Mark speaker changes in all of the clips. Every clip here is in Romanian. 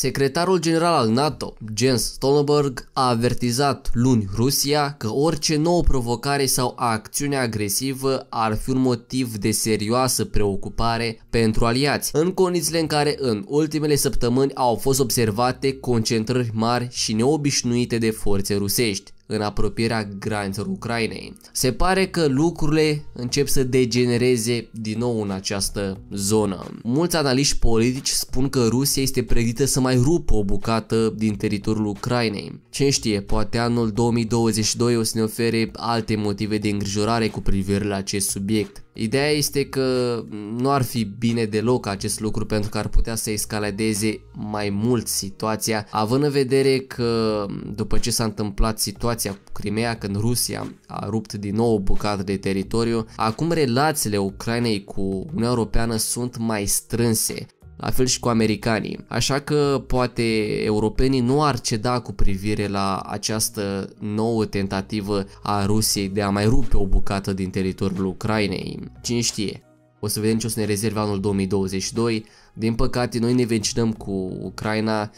Speaker 1: Secretarul general al NATO, Jens Stoltenberg, a avertizat luni Rusia că orice nouă provocare sau acțiune agresivă ar fi un motiv de serioasă preocupare pentru aliați, în condițiile în care în ultimele săptămâni au fost observate concentrări mari și neobișnuite de forțe rusești în apropierea granițelor Ucrainei. Se pare că lucrurile încep să degenereze din nou în această zonă. Mulți analiști politici spun că Rusia este pregătită să mai rupă o bucată din teritoriul Ucrainei. Cine știe, poate anul 2022 o să ne ofere alte motive de îngrijorare cu privire la acest subiect. Ideea este că nu ar fi bine deloc acest lucru pentru că ar putea să escaladeze mai mult situația, având în vedere că după ce s-a întâmplat situația cu Crimea, când Rusia a rupt din nou o bucată de teritoriu, acum relațiile Ucrainei cu Uniunea Europeană sunt mai strânse la fel și cu americanii. Așa că poate europenii nu ar ceda cu privire la această nouă tentativă a Rusiei de a mai rupe o bucată din teritoriul Ucrainei. Cine știe? O să vedem ce o să ne rezerve anul 2022. Din păcate, noi ne vecinăm cu Ucraina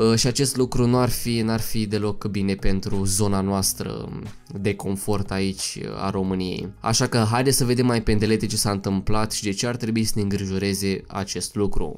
Speaker 1: Uh, și acest lucru nu ar fi, n-ar fi deloc bine pentru zona noastră de confort aici uh, a României. Așa că haide să vedem mai pendelete ce s-a întâmplat și de ce ar trebui să ne îngrijoreze acest lucru.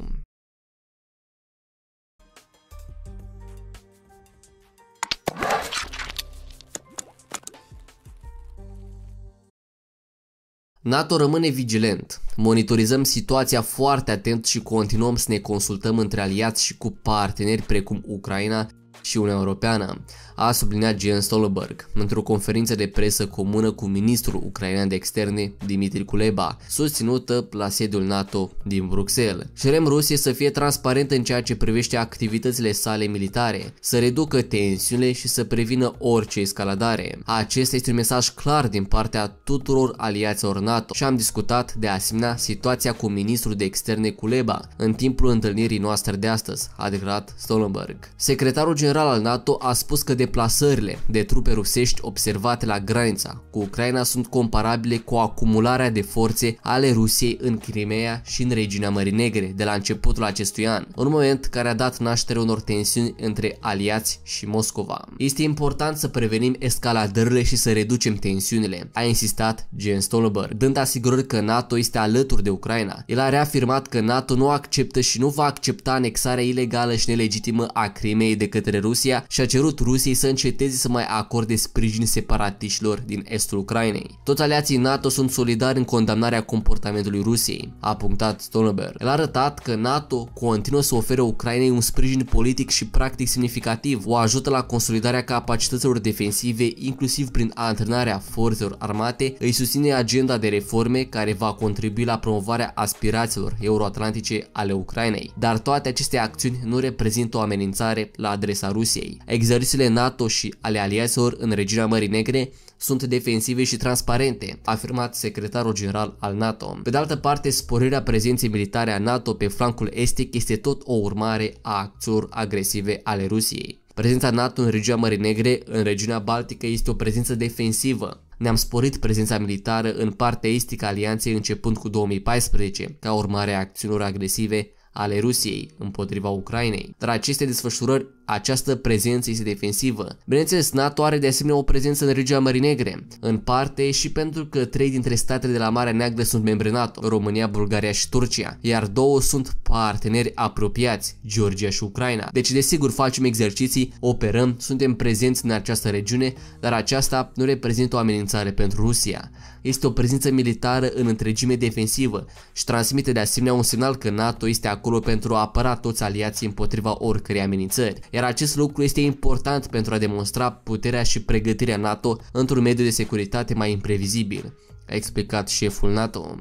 Speaker 1: NATO rămâne vigilent, monitorizăm situația foarte atent și continuăm să ne consultăm între aliați și cu parteneri precum Ucraina și Uniunea Europeană, a subliniat Jens Stoltenberg într-o conferință de presă comună cu ministrul ucrainean de externe Dimitri Kuleba, susținută la sediul NATO din Bruxelles. Cerem Rusie să fie transparentă în ceea ce privește activitățile sale militare, să reducă tensiunile și să prevină orice escaladare. Acesta este un mesaj clar din partea tuturor aliaților NATO și am discutat de asemenea situația cu ministrul de externe Kuleba în timpul întâlnirii noastre de astăzi, a declarat Stoltenberg. Secretarul general general al NATO a spus că deplasările de trupe rusești observate la granița cu Ucraina sunt comparabile cu acumularea de forțe ale Rusiei în Crimea și în regiunea Mării Negre de la începutul acestui an, un moment care a dat naștere unor tensiuni între aliați și Moscova. Este important să prevenim escaladările și să reducem tensiunile, a insistat Jens Stoltenberg, dând asigurări că NATO este alături de Ucraina. El a reafirmat că NATO nu acceptă și nu va accepta anexarea ilegală și nelegitimă a Crimeei de către Rusia și a cerut Rusiei să înceteze să mai acorde sprijin separatiștilor din estul Ucrainei. Toți aliații NATO sunt solidari în condamnarea comportamentului Rusiei, a punctat Stoltenberg. El a arătat că NATO continuă să ofere Ucrainei un sprijin politic și practic semnificativ, o ajută la consolidarea capacităților defensive, inclusiv prin antrenarea forțelor armate, îi susține agenda de reforme care va contribui la promovarea aspirațiilor euroatlantice ale Ucrainei. Dar toate aceste acțiuni nu reprezintă o amenințare la adresa Rusiei. Exercițiile NATO și ale aliaților în regiunea Mării Negre sunt defensive și transparente, a afirmat secretarul general al NATO. Pe de altă parte, sporirea prezenței militare a NATO pe flancul estic este tot o urmare a acțiunilor agresive ale Rusiei. Prezența NATO în regiunea Mării Negre, în regiunea Baltică, este o prezență defensivă. Ne-am sporit prezența militară în partea estică a alianței începând cu 2014, ca urmare a acțiunilor agresive ale Rusiei împotriva Ucrainei. Dar aceste desfășurări această prezență este defensivă. Bineînțeles, NATO are de asemenea o prezență în regiunea Mării Negre, în parte și pentru că trei dintre statele de la Marea Neagră sunt membre NATO, România, Bulgaria și Turcia, iar două sunt parteneri apropiați, Georgia și Ucraina. Deci, desigur, facem exerciții, operăm, suntem prezenți în această regiune, dar aceasta nu reprezintă o amenințare pentru Rusia. Este o prezență militară în întregime defensivă și transmite de asemenea un semnal că NATO este acolo pentru a apăra toți aliații împotriva oricărei amenințări. Iar iar acest lucru este important pentru a demonstra puterea și pregătirea NATO într-un mediu de securitate mai imprevizibil, a explicat șeful NATO.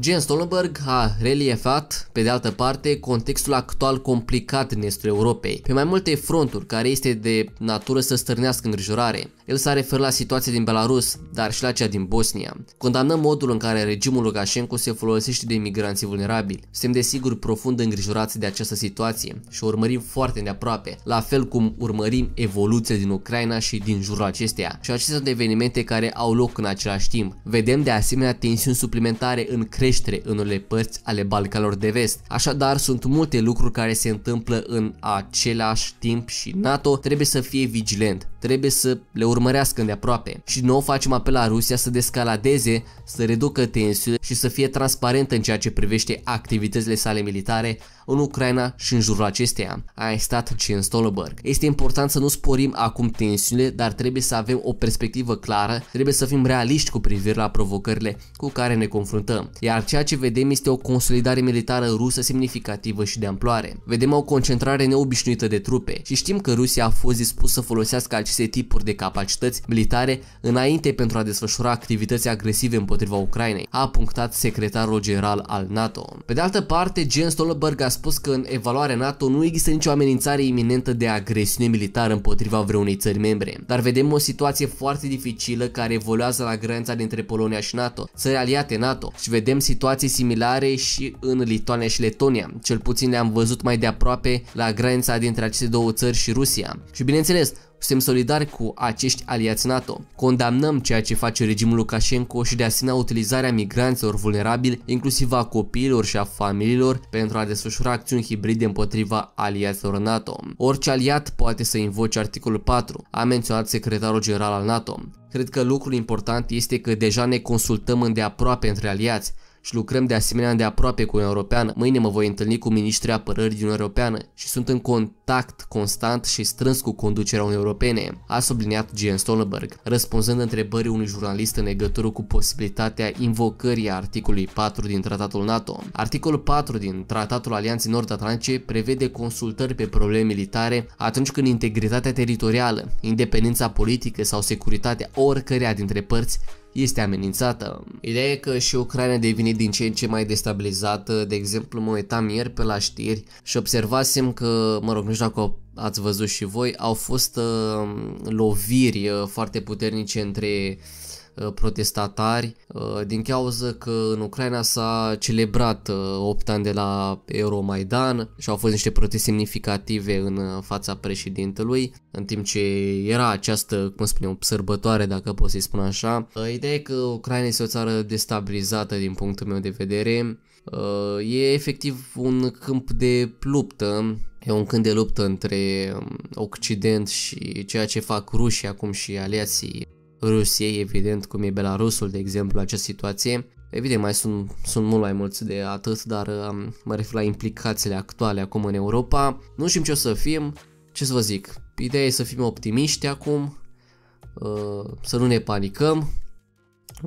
Speaker 1: Jens Stoltenberg a reliefat, pe de altă parte, contextul actual complicat din estul Europei, pe mai multe fronturi, care este de natură să stârnească îngrijorare. El s-a referit la situația din Belarus, dar și la cea din Bosnia. Condamnăm modul în care regimul Lukashenko se folosește de imigranții vulnerabili. Suntem desigur profund îngrijorați de această situație și o urmărim foarte de aproape, la fel cum urmărim evoluția din Ucraina și din jurul acesteia. Și acestea sunt evenimente care au loc în același timp. Vedem de asemenea tensiuni suplimentare în creștere în unele părți ale Balcanilor de vest. Așadar, sunt multe lucruri care se întâmplă în același timp și NATO trebuie să fie vigilent trebuie să le urmărească îndeaproape. Și nou facem apel la Rusia să descaladeze, să reducă tensiunile și să fie transparentă în ceea ce privește activitățile sale militare, în Ucraina și în jurul acesteia, a stat Jens Stoltenberg. Este important să nu sporim acum tensiunile, dar trebuie să avem o perspectivă clară, trebuie să fim realiști cu privire la provocările cu care ne confruntăm, iar ceea ce vedem este o consolidare militară rusă semnificativă și de amploare. Vedem o concentrare neobișnuită de trupe și știm că Rusia a fost dispusă să folosească aceste tipuri de capacități militare înainte pentru a desfășura activități agresive împotriva Ucrainei, a punctat secretarul general al NATO. Pe de altă parte, Jens Stoltenberg a spus că în evaluarea NATO nu există nicio amenințare iminentă de agresiune militară împotriva vreunei țări membre, dar vedem o situație foarte dificilă care evoluează la granița dintre Polonia și NATO, țări aliate NATO și vedem situații similare și în Lituania și Letonia, cel puțin le-am văzut mai de aproape la granița dintre aceste două țări și Rusia. Și bineînțeles, suntem solidari cu acești aliați NATO. Condamnăm ceea ce face regimul Lukashenko și de asemenea utilizarea migranților vulnerabili, inclusiv a copiilor și a familiilor, pentru a desfășura acțiuni hibride împotriva aliaților NATO. Orice aliat poate să invoce articolul 4, a menționat secretarul general al NATO. Cred că lucrul important este că deja ne consultăm îndeaproape între aliați, și lucrăm de asemenea de aproape cu Uniunea Europeană. Mâine mă voi întâlni cu ministrii apărării din Uniunea Europeană și sunt în contact constant și strâns cu conducerea Uniunii Europene, a subliniat Jens Stoltenberg, răspunzând întrebării unui jurnalist în legătură cu posibilitatea invocării articolului 4 din Tratatul NATO. Articolul 4 din Tratatul Alianței Nord-Atlantice prevede consultări pe probleme militare atunci când integritatea teritorială, independența politică sau securitatea oricărea dintre părți este amenințată. Ideea e că și Ucraina devine din ce în ce mai destabilizată, de exemplu mă uitam ieri pe la știri și observasem că, mă rog, nu știu dacă ați văzut și voi, au fost uh, loviri uh, foarte puternice între uh, Uh, protestatari uh, din cauza că în Ucraina s-a celebrat 8 uh, ani de la Euromaidan și au fost niște proteste semnificative în fața președintelui, în timp ce era această, cum o sărbătoare, dacă pot să-i spun așa. Ideea e că Ucraina este o țară destabilizată din punctul meu de vedere. E efectiv un câmp de luptă E un câmp de luptă între um, Occident și ceea ce fac rușii acum și aliații Rusiei, evident, cum e Belarusul, de exemplu, această situație. Evident, mai sunt, sunt mult mai mulți de atât, dar um, mă refer la implicațiile actuale acum în Europa. Nu știm ce o să fim, ce să vă zic, ideea e să fim optimiști acum, uh, să nu ne panicăm,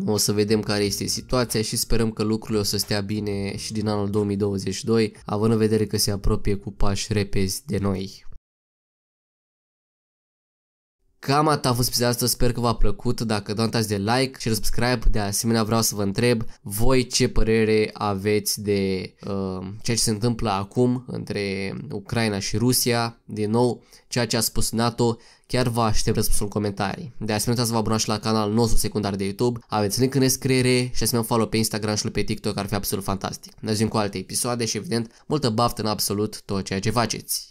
Speaker 1: o să vedem care este situația și sperăm că lucrurile o să stea bine și din anul 2022, având în vedere că se apropie cu pași repezi de noi. Cam atât a fost pe asta, sper că v-a plăcut, dacă nu uitați de like și de subscribe, de asemenea vreau să vă întreb voi ce părere aveți de uh, ceea ce se întâmplă acum între Ucraina și Rusia, din nou ceea ce a spus NATO, chiar vă aștept răspunsul în comentarii. De asemenea să vă abonați la canalul nostru secundar de YouTube, aveți link în descriere și asemenea follow pe Instagram și pe TikTok, ar fi absolut fantastic. Ne zicem cu alte episoade și evident multă baftă în absolut tot ceea ce faceți.